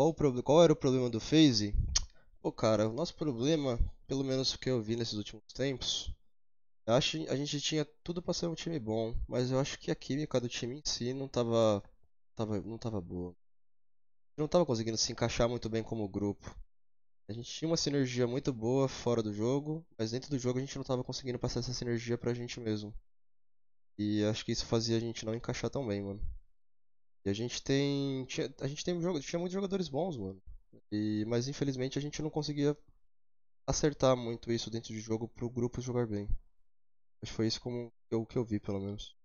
Qual, o, qual era o problema do Phase? Pô, cara, o nosso problema, pelo menos o que eu vi nesses últimos tempos, acho a gente tinha tudo para ser um time bom, mas eu acho que a química do time em si não tava, tava não tava boa. Não tava conseguindo se encaixar muito bem como grupo. A gente tinha uma sinergia muito boa fora do jogo, mas dentro do jogo a gente não tava conseguindo passar essa sinergia pra gente mesmo. E acho que isso fazia a gente não encaixar tão bem, mano. E a gente tem. Tinha, a gente tem um jogo, tinha muitos jogadores bons, mano. E, mas infelizmente a gente não conseguia acertar muito isso dentro de jogo pro grupo jogar bem. Acho que foi isso como eu, que eu vi, pelo menos.